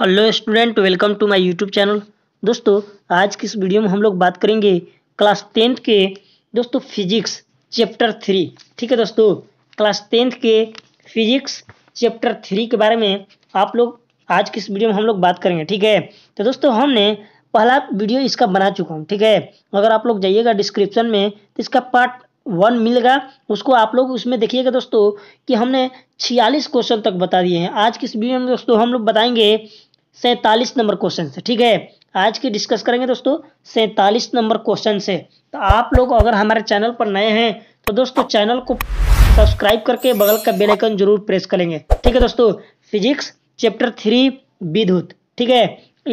hello student welcome to my YouTube channel दोस्तों आज की इस वीडियो में हम लोग बात करेंगे क्लास टेंथ के दोस्तों फिजिक्स चैप्टर थ्री ठीक है दोस्तों क्लास टेंथ के फिजिक्स चैप्टर थ्री के बारे में आप लोग आज की इस वीडियो में हम लोग बात करेंगे ठीक है तो दोस्तों हमने पहला वीडियो इसका बना चुका हूँ ठीक है अगर आप लोग जाइएगा डिस्क्रिप्शन में तो इसका पार्ट वन मिलेगा उसको आप लोग उसमें देखिएगा दोस्तों कि हमने छियालीस क्वेश्चन तक बता दिए हैं आज किस वीडियो में दोस्तों हम लोग बताएंगे सैंतालीस नंबर क्वेश्चन से ठीक है आज की डिस्कस करेंगे दोस्तों सैंतालीस नंबर क्वेश्चन से तो आप लोग अगर हमारे चैनल पर नए हैं तो दोस्तों चैनल को सब्सक्राइब करके बगल का बेल आइकन जरूर प्रेस करेंगे ठीक है दोस्तों फिजिक्स चैप्टर थ्री विद्युत ठीक है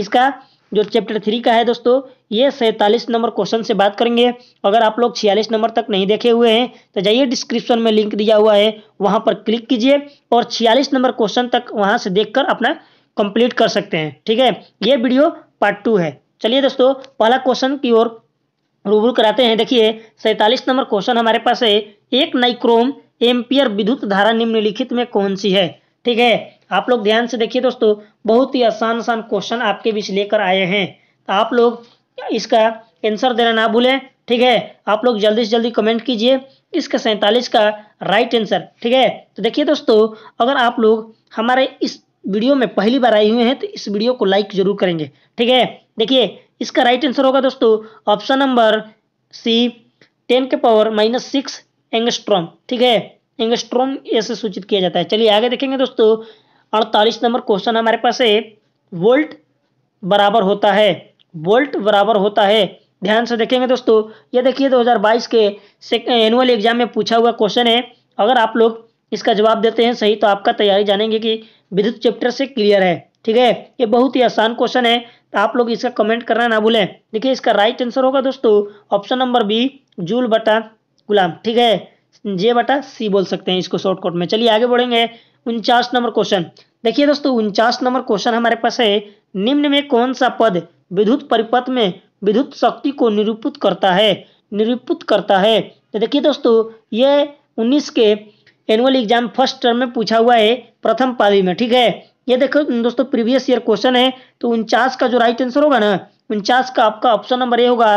इसका जो चैप्टर थ्री का है दोस्तों ये सैंतालीस नंबर क्वेश्चन से बात करेंगे अगर आप लोग छियालीस नंबर तक नहीं देखे हुए हैं तो जाइए डिस्क्रिप्शन में लिंक दिया हुआ है वहाँ पर क्लिक कीजिए और छियालीस नंबर क्वेश्चन तक वहाँ से देखकर अपना कंप्लीट कर सकते हैं ठीक है ये वीडियो पार्ट टू है चलिए दोस्तों पहला क्वेश्चन की ओर रूबरू कराते हैं देखिए सैतालीस नंबर क्वेश्चन हमारे पास है एक नाइक्रोम एम्पियर विद्युत धारा निम्नलिखित में कौन सी है ठीक है आप लोग ध्यान से देखिए दोस्तों बहुत ही आसान आसान क्वेश्चन आपके बीच लेकर आए हैं तो आप लोग इसका आंसर देना ना भूलें ठीक है आप लोग जल्दी से जल्दी कमेंट कीजिए इसका सैंतालीस का राइट आंसर ठीक है तो देखिए दोस्तों अगर आप लोग हमारे इस वीडियो में पहली बार आए हुए हैं तो इस वीडियो को लाइक जरूर करेंगे ठीक है देखिए इसका राइट आंसर होगा दोस्तों ऑप्शन नंबर सी टेन के पावर माइनस सिक्स एंगस्ट्रॉम ठीक है एंगस्ट्रॉम ऐसे सूचित किया जाता है चलिए आगे देखेंगे दोस्तों अड़तालीस नंबर क्वेश्चन हमारे पास है वोल्ट बराबर होता है वोल्ट बराबर होता है ध्यान से देखेंगे दोस्तों ये देखिए 2022 के एनुअल एग्जाम में पूछा हुआ क्वेश्चन है अगर आप लोग इसका जवाब देते हैं सही तो आपका तैयारी जानेंगे कि विद्युत चैप्टर से क्लियर है ठीक है ये बहुत ही आसान क्वेश्चन है तो आप लोग इसका कमेंट करना ना भूलें देखिए इसका राइट आंसर होगा दोस्तों ऑप्शन नंबर बी जूल बटा गुलाम ठीक है जे बटा सी बोल सकते हैं इसको शॉर्टकट में चलिए आगे बढ़ेंगे उनचास नंबर क्वेश्चन देखिए दोस्तों उनचास नंबर क्वेश्चन हमारे पास है निम्न में कौन सा पद विद्युत परिपथ में विद्युत शक्ति को निरूपित करता है निरूपित करता है तो देखिए दोस्तों ये उन्नीस के एनुअल एग्जाम फर्स्ट टर्म में पूछा हुआ है प्रथम पाली में ठीक है ये देखो दोस्तों प्रीवियस ईयर क्वेश्चन है तो उनचास का जो राइट आंसर होगा ना उनचास का आपका ऑप्शन नंबर ए होगा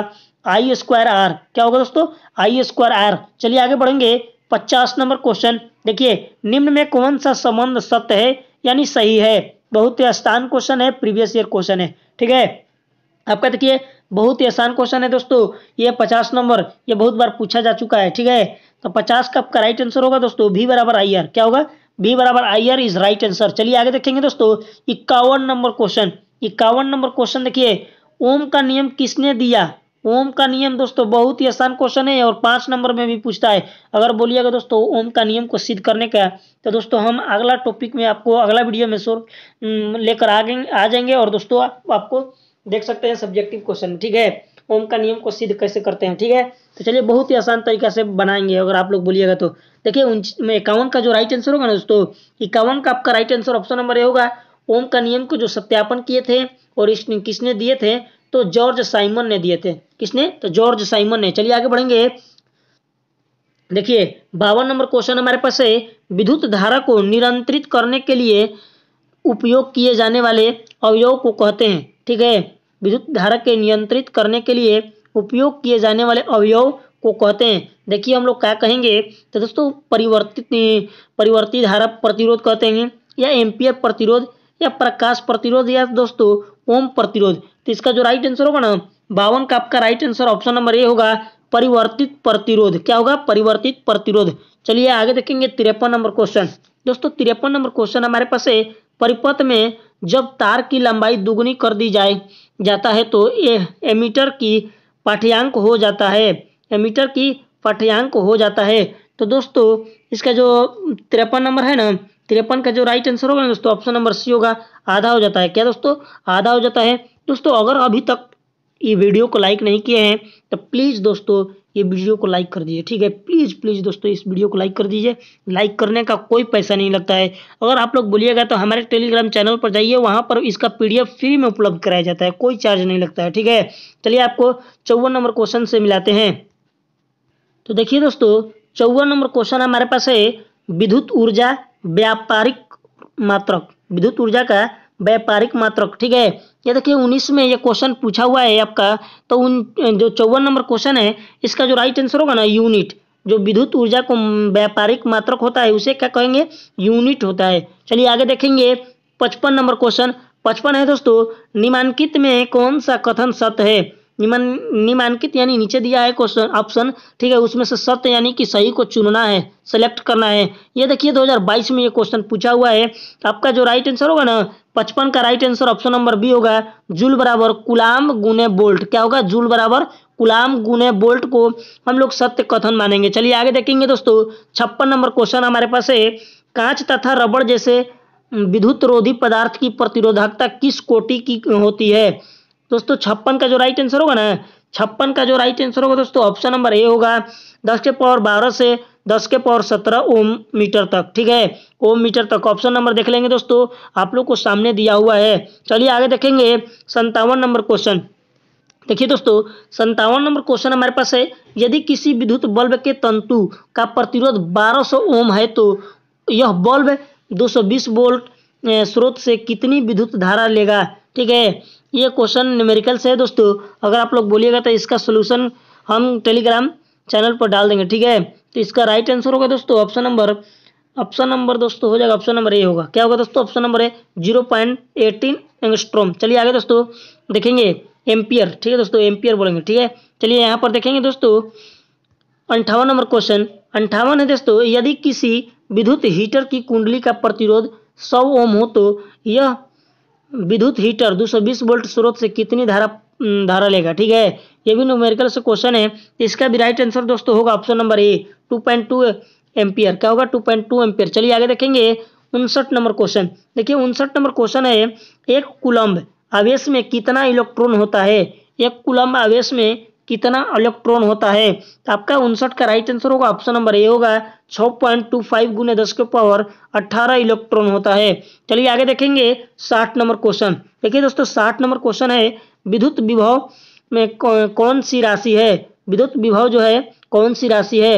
आई स्क्वायर आर क्या होगा दोस्तों आई स्क्वायर आर चलिए आगे बढ़ेंगे पचास नंबर क्वेश्चन देखिए निम्न में कौन सा संबंध सत्य है यानी सही है बहुत ही आसान क्वेश्चन है प्रीवियस ईयर क्वेश्चन है ठीक है आपका देखिए बहुत ही आसान क्वेश्चन है दोस्तों ये पचास नंबर ये बहुत बार पूछा जा चुका है ठीक है तो पचास कप का राइट आंसर होगा दोस्तों भी बराबर आई आर क्या होगा बी बराबर I R is right answer चलिए आगे देखेंगे दोस्तों इक्यावन नंबर क्वेश्चन इक्यावन नंबर क्वेश्चन देखिए ओम का नियम किसने दिया ओम का नियम दोस्तों बहुत ही आसान क्वेश्चन है और पांच नंबर में भी पूछता है अगर बोलिएगा दोस्तों ओम का नियम को सिद्ध करने का तो दोस्तों हम अगला टॉपिक में आपको अगला वीडियो में सो लेकर आगे आ जाएंगे और दोस्तों आप, आपको देख सकते हैं सब्जेक्टिव क्वेश्चन ठीक है ओम का नियम को सिद्ध कैसे करते हैं ठीक है तो चलिए बहुत ही आसान तरीका से बनाएंगे अगर आप लोग बोलिएगा तो देखिए उन इक्यावन का जो राइट आंसर होगा ना दोस्तों इक्यावन का आपका right answer option number A होगा ओम का नियम को जो सत्यापन किए थे और इस किसने दिए थे तो जॉर्ज साइमन ने दिए थे किसने तो जॉर्ज साइमन ने चलिए आगे बढ़ेंगे देखिए बावन नंबर क्वेश्चन हमारे पास है विद्युत धारा को निरंतरित करने के लिए उपयोग किए जाने वाले अवयव को कहते हैं ठीक है विद्युत धारा के नियंत्रित करने के लिए उपयोग किए जाने वाले अवयव को कहते हैं देखिए हम लोग क्या कहेंगे तो दोस्तों परिवर्तित परिवर्तित धारा प्रतिरोध कहते हैं या एम्पियर प्रतिरोध या प्रकाश प्रतिरोध या दोस्तों ओम प्रतिरोध तो इसका जो राइट आंसर होगा ना बावन का आपका right answer option number A होगा परिवर्तित प्रतिरोध क्या होगा परिवर्तित प्रतिरोध चलिए आगे देखेंगे तिरपन नंबर क्वेश्चन दोस्तों तिरपन नंबर क्वेश्चन हमारे पास है परिपथ में जब तार की लंबाई दुगुनी कर दी जाए जाता है तो एमीटर की पाठ्यांक हो जाता है एमीटर की पाठ्यांक हो जाता है तो दोस्तों इसका जो तिरपन नंबर है ना तिरपन का जो राइट आंसर होगा ना दोस्तों ऑप्शन नंबर सी होगा आधा हो जाता है क्या दोस्तों आधा हो जाता है दोस्तों अगर अभी तक ये वीडियो को लाइक नहीं किए हैं तो प्लीज़ दोस्तों ये वीडियो को लाइक कर दीजिए ठीक है प्लीज़ प्लीज़ दोस्तों इस वीडियो को लाइक कर दीजिए लाइक करने का कोई पैसा नहीं लगता है अगर आप लोग बोलिएगा तो हमारे टेलीग्राम चैनल पर जाइए वहाँ पर इसका पी फ्री में उपलब्ध कराया जाता है कोई चार्ज नहीं लगता है ठीक है चलिए आपको चौवन नंबर क्वेश्चन से मिलाते हैं तो देखिए दोस्तों चौवन नंबर क्वेश्चन हमारे पास है विद्युत ऊर्जा व्यापारिक मात्रक विद्युत ऊर्जा का व्यापारिक मात्रक ठीक है ये देखिए उन्नीस में ये क्वेश्चन पूछा हुआ है आपका तो उन जो चौवन नंबर क्वेश्चन है इसका जो राइट आंसर होगा ना यूनिट जो विद्युत ऊर्जा को व्यापारिक मात्रक होता है उसे क्या कहेंगे यूनिट होता है चलिए आगे देखेंगे पचपन नंबर क्वेश्चन पचपन है दोस्तों निमांकित में कौन सा कथन सत्य है निमन निमांकित यानी नीचे दिया है क्वेश्चन ऑप्शन ठीक है उसमें से सत्य यानी कि सही को चुनना है सेलेक्ट करना है ये देखिए 2022 में ये क्वेश्चन पूछा हुआ है आपका जो राइट आंसर होगा ना पचपन का right answer option number B होगा जूल बराबर कुलाम गुने बोल्ट क्या होगा जूल बराबर कुलाम गुने बोल्ट को हम लोग सत्य कथन मानेंगे चलिए आगे देखेंगे दोस्तों छप्पन नंबर क्वेश्चन हमारे पास है कांच तथा रबड़ जैसे विद्युत रोधी पदार्थ की प्रतिरोधकता किस कोटि की होती है दोस्तों छप्पन का जो राइट आंसर होगा ना छप्पन का जो राइट आंसर होगा दोस्तों ऑप्शन नंबर ए होगा दस के पावर बारह से दस के पावर सत्रह ओम मीटर तक ठीक है ओम मीटर तक ऑप्शन नंबर देख लेंगे दोस्तों आप लोग को सामने दिया हुआ है चलिए आगे देखेंगे संतावन नंबर क्वेश्चन देखिए दोस्तों संतावन नंबर क्वेश्चन हमारे पास है यदि किसी विद्युत बल्ब के तंतु का प्रतिरोध 1200 ओम है तो यह बल्ब 220 वोल्ट स्रोत से कितनी विद्युत धारा लेगा ठीक है ये क्वेश्चन न्यूमेरिकल से है दोस्तों अगर आप लोग बोलिएगा तो इसका सोल्यूशन हम टेलीग्राम चैनल पर डाल देंगे ठीक है तो इसका राइट आंसर होगा दोस्तों ऑप्शन नंबर ऑप्शन नंबर दोस्तों हो जाएगा ऑप्शन नंबर ए होगा क्या होगा दोस्तों ऑप्शन नंबर है जीरो पॉइंट एटीन एंगस्ट्रोम चलिए आगे दोस्तों देखेंगे एम्पियर ठीक है दोस्तों एम्पियर बोलेंगे ठीक है चलिए यहाँ पर देखेंगे दोस्तों अंठावन नंबर क्वेश्चन अंठावन है दोस्तों यदि किसी विद्युत हीटर की कुंडली का प्रतिरोध सौ ओम हो तो यह विद्युत हीटर 220 वोल्ट स्रोत से कितनी धारा धारा लेगा ठीक है ये भी न्यूमेरिकल से क्वेश्चन है इसका भी राइट आंसर दोस्तों होगा option number A two point two ampere क्या होगा टू पॉइंट टू एम्पियर चलिए आगे देखेंगे उनसठ नंबर क्वेश्चन देखिए उनसठ नंबर क्वेश्चन है एक कुलम्ब आवेश में कितना इलेक्ट्रॉन होता है एक कुलम्ब आवेश में कितना इलेक्ट्रॉन होता है तो आपका उनसठ का राइट आंसर होगा ऑप्शन नंबर ए होगा छ पॉइंट टू फाइव गुने दस के पावर अट्ठारह इलेक्ट्रॉन होता है चलिए आगे देखेंगे साठ नंबर क्वेश्चन देखिए दोस्तों साठ नंबर क्वेश्चन है विद्युत विभव में कौन सी राशि है विद्युत विभव जो है कौन सी राशि है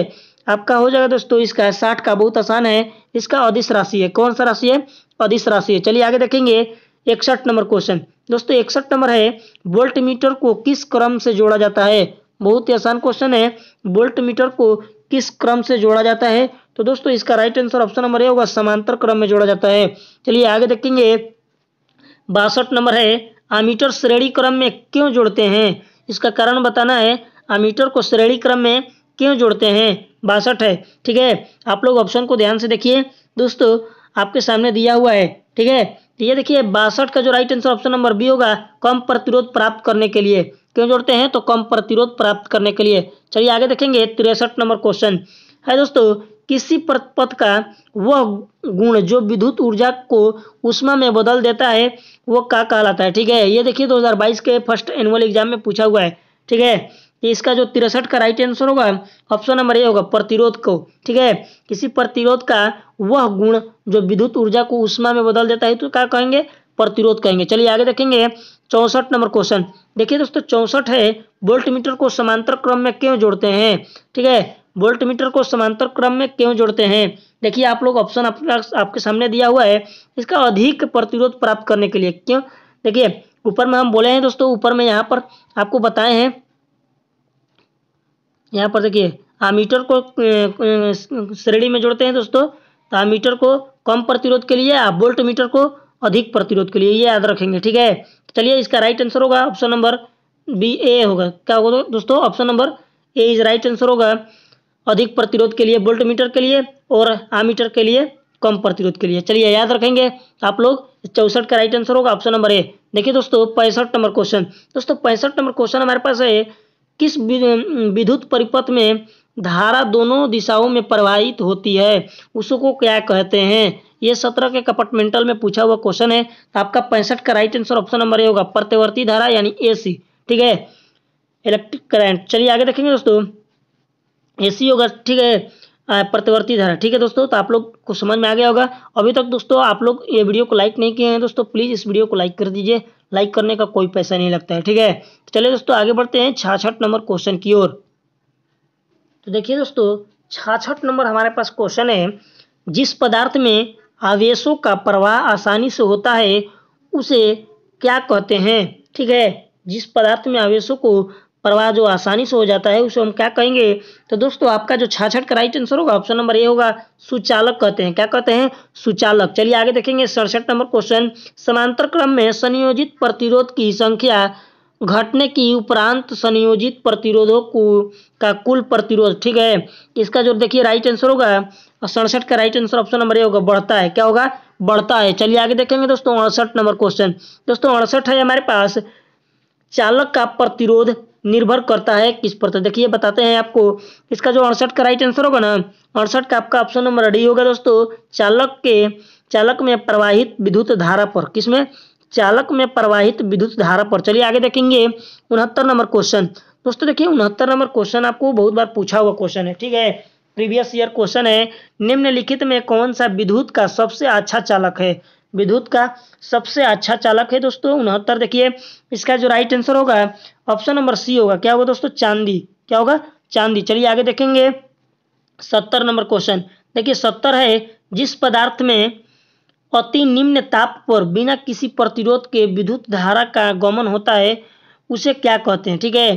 आपका हो जाएगा दोस्तों इसका साठ का बहुत आसान है इसका अधिस राशि है कौन सा राशि है अधिस राशि है चलिए आगे देखेंगे इकसठ नंबर क्वेश्चन दोस्तों इकसठ नंबर है वोल्ट मीटर को किस क्रम से जोड़ा जाता है बहुत ही आसान क्वेश्चन है वोल्ट मीटर को किस क्रम से जोड़ा जाता है तो दोस्तों इसका right answer option number A होगा समांतर क्रम में जोड़ा जाता है चलिए आगे देखेंगे बासठ नंबर है आमीटर श्रेणी क्रम में क्यों जोड़ते हैं इसका कारण बताना है आमीटर को श्रेणी क्रम में क्यों जोड़ते हैं बासठ है ठीक है आप लोग ऑप्शन को ध्यान से देखिए दोस्तों आपके सामने दिया हुआ है ठीक है तो ये देखिए बासठ का जो right answer option number B होगा कम प्रतिरोध प्राप्त करने के लिए क्यों जोड़ते हैं तो कम प्रतिरोध प्राप्त करने के लिए चलिए आगे देखेंगे तिरसठ नंबर क्वेश्चन है दोस्तों किसी पद का वह गुण जो विद्युत ऊर्जा को उष्मा में बदल देता है वो क्या कहलाता है ठीक है ये देखिए 2022 के फर्स्ट एनुअल एग्जाम में पूछा हुआ है ठीक है इसका जो तिरसठ का राइट आंसर होगा ऑप्शन नंबर ए होगा प्रतिरोध को ठीक है किसी प्रतिरोध का वह गुण जो विद्युत ऊर्जा को उष्मा में बदल देता है तो क्या कहेंगे प्रतिरोध कहेंगे चलिए आगे देखेंगे चौंसठ नंबर क्वेश्चन देखिए दोस्तों चौसठ है वोल्ट मीटर को समांतर क्रम में क्यों जोड़ते हैं ठीक है वोल्ट मीटर को समांतर क्रम में क्यों जोड़ते हैं देखिए आप लोग ऑप्शन आप, आपके सामने दिया हुआ है इसका अधिक प्रतिरोध प्राप्त करने के लिए क्यों देखिए ऊपर में हम बोले हैं दोस्तों ऊपर में यहाँ पर आपको बताए हैं यहाँ पर देखिए आमीटर को श्रेणी में जोड़ते हैं दोस्तों तो आमीटर को कम प्रतिरोध के लिए आप बोल्ट मीटर को अधिक प्रतिरोध के लिए ये याद रखेंगे ठीक है तो चलिए इसका राइट आंसर होगा ऑप्शन नंबर बी ए होगा क्या होगा दोस्तों option number A is right answer होगा अधिक प्रतिरोध के लिए बोल्ट मीटर के लिए और आमीटर के लिए कम प्रतिरोध के लिए चलिए याद रखेंगे तो आप लोग चौसठ का राइट आंसर होगा ऑप्शन नंबर ए देखिए दोस्तों पैंसठ नंबर क्वेश्चन दोस्तों पैंसठ नंबर क्वेश्चन हमारे पास है किस विद्युत परिपथ में धारा दोनों दिशाओं में प्रवाहित होती है उसको क्या कहते हैं ये सत्रह के कपटमेंटल में पूछा हुआ क्वेश्चन है तो आपका पैंसठ का right answer option number A होगा प्रत्यवर्ती धारा यानी एसी ठीक है इलेक्ट्रिक करंट चलिए आगे देखेंगे दोस्तों एसी होगा ठीक है प्रतिवर्ती धारा ठीक है दोस्तों तो आप लोग को समझ में आ गया होगा अभी तक दोस्तों आप लोग ये वीडियो को लाइक नहीं किए हैं दोस्तों प्लीज़ इस वीडियो को लाइक कर दीजिए लाइक करने का कोई पैसा नहीं लगता है ठीक है तो चलिए दोस्तों आगे बढ़ते हैं छाछठ नंबर क्वेश्चन की ओर तो देखिए दोस्तों छाछठ नंबर हमारे पास क्वेश्चन है जिस पदार्थ में आवेशों का प्रवाह आसानी से होता है उसे क्या कहते हैं ठीक है जिस पदार्थ में आवेशों को प्रवाह जो आसानी से हो जाता है उसे हम क्या कहेंगे तो दोस्तों आपका जो छाछ का राइट आंसर होगा ऑप्शन नंबर ए होगा सुचालक कहते हैं क्या कहते हैं सुचालक चलिए आगे देखेंगे सड़सठ नंबर क्वेश्चन समांतर क्रम में संयोजित प्रतिरोध की संख्या घटने की उपरांत संयोजित प्रतिरोधों को का कुल प्रतिरोध ठीक है इसका जो देखिए राइट आंसर होगा सड़सठ का right answer option number A होगा बढ़ता है क्या होगा बढ़ता है चलिए आगे देखेंगे दोस्तों अड़सठ नंबर क्वेश्चन दोस्तों अड़सठ है हमारे पास चालक का प्रतिरोध निर्भर करता है किस पर तो देखिए बताते हैं आपको इसका जो अड़सठ का राइट आंसर होगा ना अड़सठ का आपका ऑप्शन नंबर डी होगा दोस्तों चालक के चालक में प्रवाहित विद्युत धारा पर किसमें चालक में प्रवाहित विद्युत धारा पर चलिए आगे देखेंगे उनहत्तर नंबर क्वेश्चन दोस्तों देखिए उनहत्तर नंबर क्वेश्चन आपको बहुत बार पूछा हुआ क्वेश्चन है ठीक है प्रीवियस ईयर क्वेश्चन है निम्नलिखित में कौन सा विद्युत का सबसे अच्छा चालक है विद्युत का सबसे अच्छा चालक है दोस्तों उनहत्तर देखिए इसका जो राइट आंसर होगा ऑप्शन नंबर सी होगा क्या होगा दोस्तों चांदी क्या होगा चांदी चलिए आगे देखेंगे सत्तर नंबर क्वेश्चन देखिए सत्तर है जिस पदार्थ में अति निम्न ताप पर बिना किसी प्रतिरोध के विद्युत धारा का गमन होता है उसे क्या कहते हैं ठीक है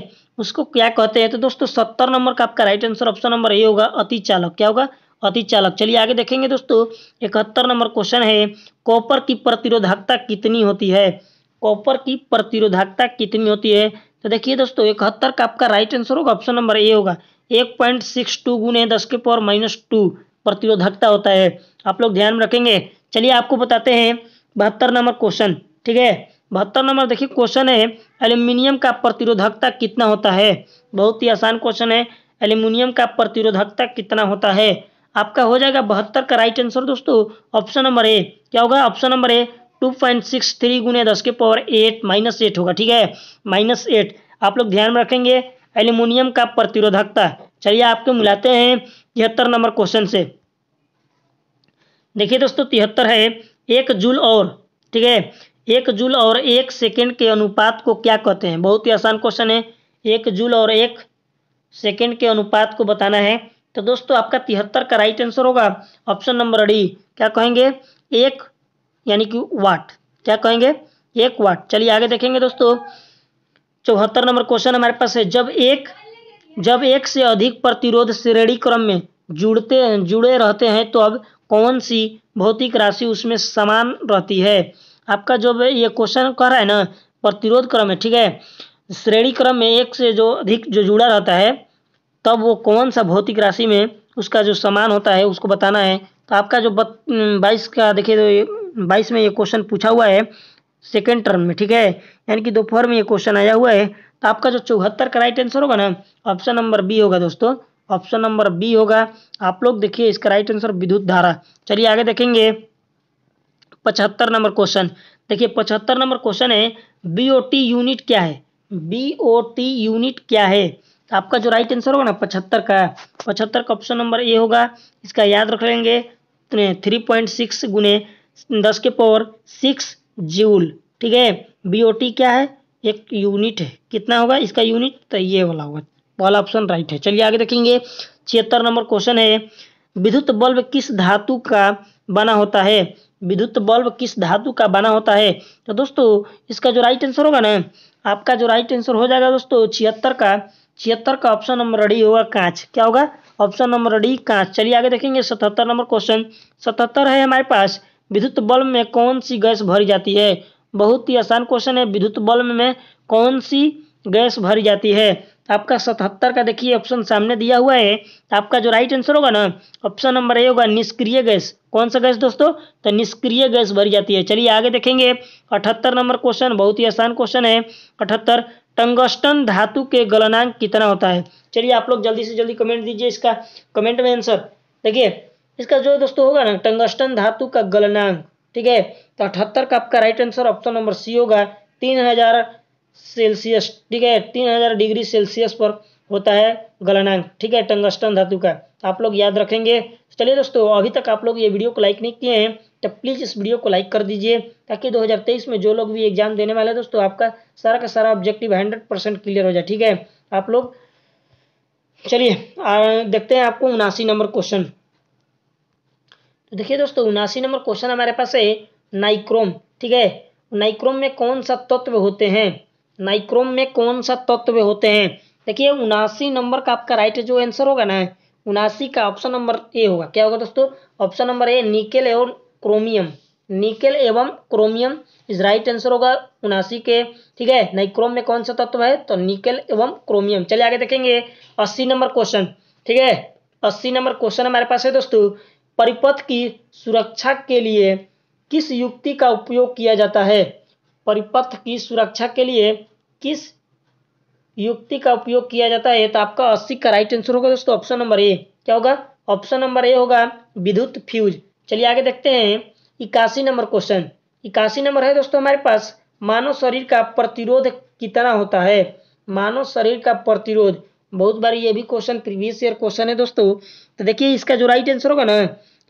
उसको क्या कहते हैं तो दोस्तों सत्तर नंबर का आपका right answer option number A होगा अति चालक क्या होगा अति चालक चलिए आगे देखेंगे दोस्तों इकहत्तर नंबर क्वेश्चन है कॉपर की प्रतिरोधकता कितनी होती है कॉपर की प्रतिरोधकता कितनी होती है तो देखिए दोस्तों इकहत्तर का आपका राइट आंसर होगा ऑप्शन नंबर ए होगा एक पॉइंट सिक्स टू गुण है दस के पावर माइनस टू प्रतिरोधकता होता है आप लोग ध्यान में रखेंगे चलिए आपको बताते हैं बहत्तर नंबर क्वेश्चन ठीक है बहत्तर नंबर देखिए क्वेश्चन है एल्यूमिनियम का प्रतिरोधकता कितना होता है बहुत ही आसान क्वेश्चन है एल्यूमिनियम का प्रतिरोधकता कितना होता है आपका हो जाएगा बहत्तर का राइट आंसर दोस्तों ऑप्शन नंबर ए क्या होगा option number A two point six three गुने दस के पावर एट माइनस एट होगा ठीक है माइनस एट आप लोग ध्यान में रखेंगे एल्यूमिनियम का प्रतिरोधकता चलिए आपको मिलाते हैं तिहत्तर नंबर क्वेश्चन से देखिए दोस्तों तिहत्तर है एक जूल और ठीक है एक जूल और एक सेकेंड के अनुपात को क्या कहते हैं बहुत ही आसान क्वेश्चन है एक जूल और एक सेकेंड के अनुपात को बताना है तो दोस्तों आपका तिहत्तर का राइट आंसर होगा ऑप्शन नंबर डी क्या कहेंगे एक यानी कि वाट क्या कहेंगे एक वाट चलिए आगे देखेंगे दोस्तों चौहत्तर नंबर क्वेश्चन हमारे पास है जब एक जब एक से अधिक प्रतिरोध श्रेणी क्रम में जुड़ते जुड़े रहते हैं तो अब कौन सी भौतिक राशि उसमें समान रहती है आपका जो ये क्वेश्चन कह रहा है ना प्रतिरोध क्रम है ठीक है श्रेणी क्रम में एक से जो अधिक जो जुड़ा रहता है तब वो कौन सा भौतिक राशि में उसका जो समान होता है उसको बताना है तो आपका जो बत बाईस का देखिए तो बाईस में ये क्वेश्चन पूछा हुआ है सेकेंड टर्म में ठीक है यानी कि दोपहर में ये क्वेश्चन आया हुआ है तो आपका जो चौहत्तर का राइट आंसर होगा ना ऑप्शन नंबर बी होगा दोस्तों ऑप्शन नंबर बी होगा आप लोग देखिए इसका राइट आंसर विद्युत धारा चलिए आगे देखेंगे पचहत्तर नंबर क्वेश्चन देखिए पचहत्तर नंबर क्वेश्चन है टी यूनिट क्या है टी यूनिट क्या है आपका जो राइट आंसर होगा ना पचहत्तर का पचहत्तर का ऑप्शन नंबर ए होगा इसका याद रख लेंगे थ्री पॉइंट सिक्स गुने दस के पावर सिक्स जूल ठीक है बीओटी क्या है एक यूनिट है कितना होगा इसका यूनिट तो ये वाला होगा वाला ऑप्शन राइट है चलिए आगे देखेंगे छिहत्तर नंबर क्वेश्चन है विद्युत बल्ब किस धातु का बना होता है विद्युत बल्ब किस धातु का बना होता है तो दोस्तों इसका जो राइट आंसर होगा ना आपका जो राइट आंसर हो जाएगा दोस्तों छिहत्तर का छिहत्तर का ऑप्शन नंबर डी होगा कांच क्या होगा ऑप्शन नंबर डी कांच चलिए आगे देखेंगे सतहत्तर नंबर क्वेश्चन सतहत्तर है हमारे पास विद्युत बल्ब में कौन सी गैस भरी जाती है बहुत ही आसान क्वेश्चन है विद्युत बल्ब में कौन सी गैस भरी जाती है आपका सतहत्तर का देखिए ऑप्शन सामने दिया हुआ है आपका जो राइट आंसर होगा ना ऑप्शन नंबर ए होगा निष्क्रिय गैस कौन सा गैस दोस्तों तो निष्क्रिय गैस भरी जाती है चलिए आगे देखेंगे अठहत्तर नंबर क्वेश्चन बहुत ही आसान क्वेश्चन है अठहत्तर टंगस्टन धातु के गलनांक कितना होता है चलिए आप लोग जल्दी से जल्दी कमेंट दीजिए इसका कमेंट में आंसर देखिए इसका जो दोस्तों होगा ना टंगस्टन धातु का गलनांक ठीक है तो अठहत्तर का आपका right answer option number C होगा तीन हजार सेल्सियस ठीक है तीन हजार डिग्री सेल्सियस पर होता है गलनांक ठीक है टंगस्टन धातु का आप लोग याद रखेंगे चलिए दोस्तों अभी तक आप लोग ये वीडियो को लाइक नहीं किए हैं तो प्लीज़ इस वीडियो को लाइक कर दीजिए ताकि 2023 में जो लोग भी एग्जाम देने वाले हैं दोस्तों आपका सारा का सारा ऑब्जेक्टिव हंड्रेड परसेंट क्लियर हो जाए ठीक है आप लोग चलिए देखते हैं आपको उनासी नंबर क्वेश्चन तो देखिए दोस्तों उनासी नंबर क्वेश्चन हमारे पास है नाइक्रोम ठीक है नाइक्रोम में कौन सा तत्व होते हैं नाइक्रोम में कौन सा तत्व होते हैं देखिए उनासी नंबर का आपका राइट जो आंसर होगा ना उनासी का ऑप्शन नंबर ए होगा क्या होगा दोस्तों ऑप्शन नंबर ए निकेल और क्रोमियम निकेल एवं क्रोमियम इज राइट आंसर होगा उनासी के ठीक है नाइक्रोम में कौन सा तत्व है तो निकेल एवं क्रोमियम चलिए आगे देखेंगे अस्सी नंबर क्वेश्चन ठीक है अस्सी नंबर क्वेश्चन हमारे पास है दोस्तों परिपथ की सुरक्षा के लिए किस युक्ति का उपयोग किया जाता है परिपथ की सुरक्षा के लिए किस युक्ति का उपयोग किया जाता है तो आपका अस्सी का राइट आंसर होगा दोस्तों ऑप्शन नंबर ए क्या होगा ऑप्शन नंबर ए होगा विद्युत फ्यूज चलिए आगे देखते हैं इक्यासी नंबर क्वेश्चन इक्यासी नंबर है दोस्तों हमारे पास मानव शरीर का प्रतिरोध कितना होता है मानव शरीर का प्रतिरोध बहुत बार ये भी क्वेश्चन प्रीवियस ईयर क्वेश्चन है दोस्तों तो देखिए इसका जो राइट आंसर होगा ना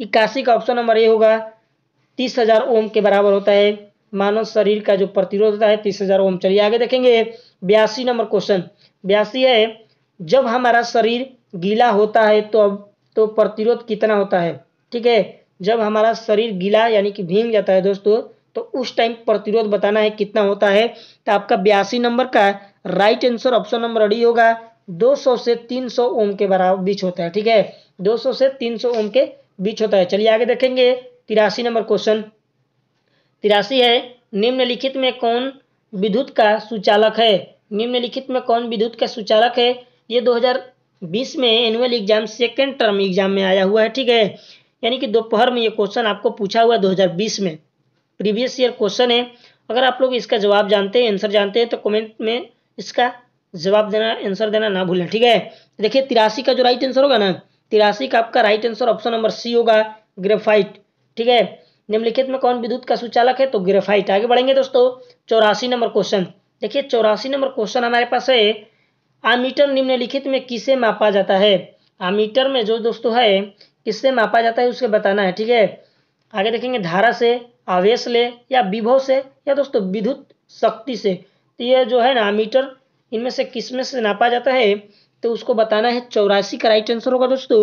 इक्यासी का ऑप्शन नंबर ए होगा तीस हजार ओम के बराबर होता है मानव शरीर का जो प्रतिरोध होता है तीस हजार ओम चलिए आगे देखेंगे बयासी नंबर क्वेश्चन बयासी है जब हमारा शरीर गीला होता है तो अब तो प्रतिरोध कितना होता है ठीक है जब हमारा शरीर गीला यानी कि भींग जाता है दोस्तों तो उस टाइम प्रतिरोध बताना है कितना होता है तो आपका बयासी नंबर का राइट आंसर ऑप्शन नंबर अड़ी होगा 200 से 300 ओम के बराबर बीच होता है ठीक है 200 से 300 ओम के बीच होता है चलिए आगे देखेंगे तिरासी नंबर क्वेश्चन तिरासी है निम्नलिखित में कौन विद्युत का सुचालक है निम्नलिखित में कौन विद्युत का सुचालक है ये 2020 में annual exam second term exam में आया हुआ है ठीक है यानी कि दोपहर में ये क्वेश्चन आपको पूछा हुआ है 2020 में प्रीवियस ईयर क्वेश्चन है अगर आप लोग इसका जवाब जानते हैं आंसर जानते हैं तो कमेंट में इसका जवाब देना आंसर देना ना भूलें ठीक है देखिए तिरासी का जो राइट आंसर होगा ना तिरासी का आपका right answer option number C होगा ग्रेफाइट ठीक है निम्नलिखित में कौन विद्युत का सुचालक है तो ग्रेफाइट आगे बढ़ेंगे दोस्तों चौरासी नंबर क्वेश्चन देखिए चौरासी नंबर क्वेश्चन हमारे पास है आमीटर निम्नलिखित में किसे मापा जाता है आमीटर में जो दोस्तों है किससे मापा जाता है उसके बताना है ठीक है आगे देखेंगे धारा से आवेश ले या विभव से या दोस्तों विद्युत शक्ति से तो ये जो है ना मीटर इनमें से किसमें से नापा जाता है तो उसको बताना है चौरासी का राइट आंसर होगा दोस्तों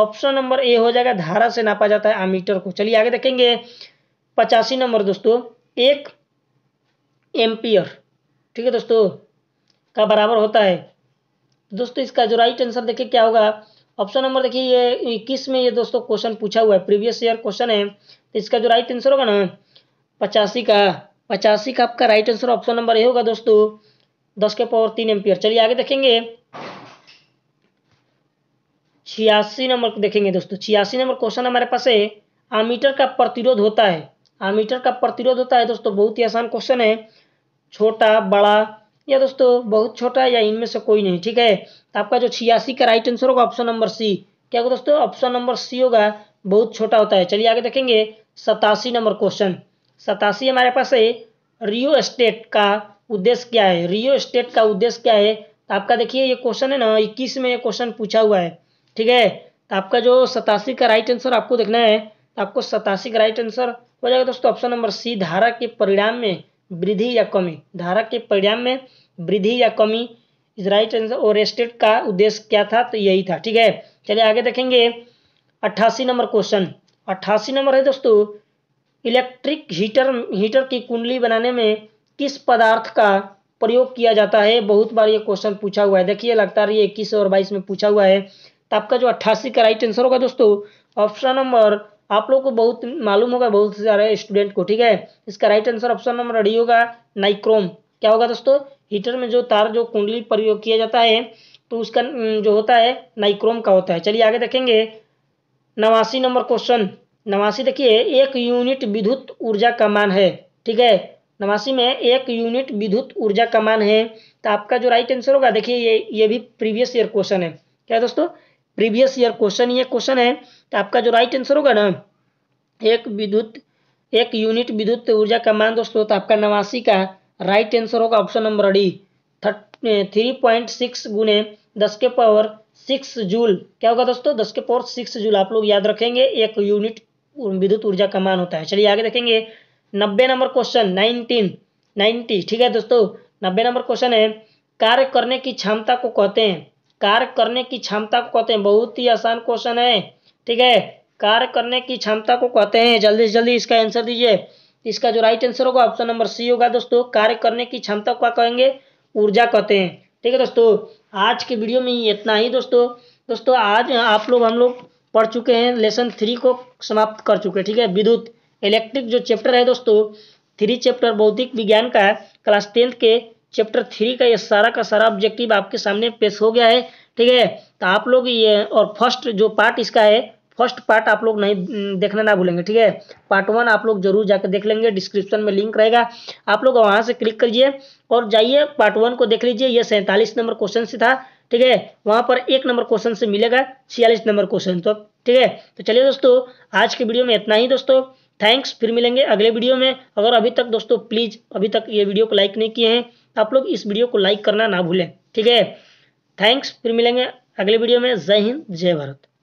ऑप्शन नंबर ए हो जाएगा धारा से नापा जाता है आमीटर को चलिए आगे देखेंगे पचासी नंबर दोस्तों एक एम्पियर ठीक है दोस्तों का बराबर होता है दोस्तों इसका जो राइट आंसर देखिए क्या होगा ऑप्शन नंबर देखिए ये इक्कीस में ये दोस्तों क्वेश्चन पूछा हुआ है प्रीवियस ईयर क्वेश्चन है तो इसका जो राइट आंसर होगा ना पचासी का पचासी का आपका right answer option number A होगा दोस्तों दस के पावर तीन एम्पियर चलिए आगे देखेंगे छियासी नंबर देखेंगे दोस्तों छियासी नंबर क्वेश्चन हमारे पास है आमीटर का प्रतिरोध होता है आमीटर का प्रतिरोध होता है दोस्तों बहुत ही आसान क्वेश्चन है छोटा बड़ा या दोस्तों बहुत छोटा या इनमें से कोई नहीं ठीक है तो आपका जो छियासी का राइट आंसर होगा ऑप्शन नंबर सी क्या होगा दोस्तों ऑप्शन नंबर सी होगा बहुत छोटा होता है चलिए आगे देखेंगे सतासी नंबर क्वेश्चन सतासी हमारे पास है रियो एस्टेट का उद्देश्य क्या है रियो एस्टेट का उद्देश्य क्या है तो आपका देखिए ये क्वेश्चन है ना इक्कीस में ये क्वेश्चन पूछा हुआ है ठीक है तो आपका जो सतासी का राइट आंसर आपको देखना है तो आपको सतासी का राइट आंसर हो जाएगा दोस्तों ऑप्शन नंबर सी धारा के परिणाम में वृद्धि या कमी धारा के परिणाम में वृद्धि या कमी इज राइट आंसर और एस्टेट का उद्देश्य क्या था तो यही था ठीक है चलिए आगे देखेंगे अट्ठासी नंबर क्वेश्चन अट्ठासी नंबर है दोस्तों इलेक्ट्रिक हीटर हीटर की कुंडली बनाने में किस पदार्थ का प्रयोग किया जाता है बहुत बार ये क्वेश्चन पूछा हुआ है देखिए लगता ये इक्कीस और बाईस में पूछा हुआ है तो आपका जो अट्ठासी का राइट आंसर होगा दोस्तों ऑप्शन नंबर आप लोग को बहुत मालूम होगा बहुत सारे स्टूडेंट को ठीक है इसका right answer option number D होगा नाइक्रोम क्या होगा दोस्तों हीटर में जो तार जो कुंडली प्रयोग किया जाता है तो उसका जो होता है नाइक्रोम का होता है चलिए आगे देखेंगे नवासी नंबर क्वेश्चन नवासी देखिए एक यूनिट विद्युत ऊर्जा का मान है ठीक है नवासी में एक यूनिट विद्युत ऊर्जा का मान है तो आपका जो राइट आंसर होगा देखिए ये ये भी प्रीवियस ईयर क्वेश्चन है क्या है दोस्तों प्रीवियस ईयर क्वेश्चन ये क्वेश्चन है तो आपका जो राइट आंसर होगा ना एक विद्युत एक यूनिट विद्युत ऊर्जा का मान दोस्तों तो आपका नवासी का राइट आंसर होगा option number D three point six गुने दस के पावर सिक्स जूल क्या होगा दोस्तों दस के पावर सिक्स जूल आप लोग याद रखेंगे एक यूनिट विद्युत ऊर्जा का मान होता है चलिए आगे देखेंगे नब्बे नंबर क्वेश्चन नाइनटीन नाइनटी ठीक है दोस्तों नब्बे नंबर क्वेश्चन है कार्य करने की क्षमता को कहते हैं कार्य करने की क्षमता को कहते हैं बहुत ही आसान क्वेश्चन है ठीक है कार्य करने की क्षमता को कहते हैं जल्दी से जल्दी इसका आंसर दीजिए इसका जो राइट आंसर होगा ऑप्शन नंबर सी होगा दोस्तों कार्य करने की क्षमता को कहेंगे ऊर्जा कहते हैं ठीक है दोस्तों आज के वीडियो में इतना ही दोस्तों दोस्तों आज आप लोग हम लोग पढ़ चुके हैं लेसन थ्री को समाप्त कर चुके हैं ठीक है विद्युत इलेक्ट्रिक जो चैप्टर है दोस्तों थ्री चैप्टर भौतिक विज्ञान का है क्लास टेंथ के चैप्टर थ्री का ये सारा का सारा ऑब्जेक्टिव आपके सामने पेश हो गया है ठीक है तो आप लोग ये और फर्स्ट जो पार्ट इसका है फर्स्ट पार्ट आप लोग नहीं देखना ना भूलेंगे ठीक है पार्ट वन आप लोग जरूर जाकर देख लेंगे डिस्क्रिप्शन में लिंक रहेगा आप लोग वहाँ से क्लिक करिए और जाइए पार्ट वन को देख लीजिए ये सैंतालीस नंबर क्वेश्चन से था ठीक है वहाँ पर एक नंबर क्वेश्चन से मिलेगा छियालीस नंबर क्वेश्चन तो ठीक है तो चलिए दोस्तों आज के वीडियो में इतना ही दोस्तों थैंक्स फिर मिलेंगे अगले वीडियो में अगर अभी तक दोस्तों प्लीज़ अभी तक ये वीडियो को लाइक नहीं किए हैं तो आप लोग इस वीडियो को लाइक करना ना भूलें ठीक है थैंक्स फिर मिलेंगे अगले वीडियो में जय हिंद जय भारत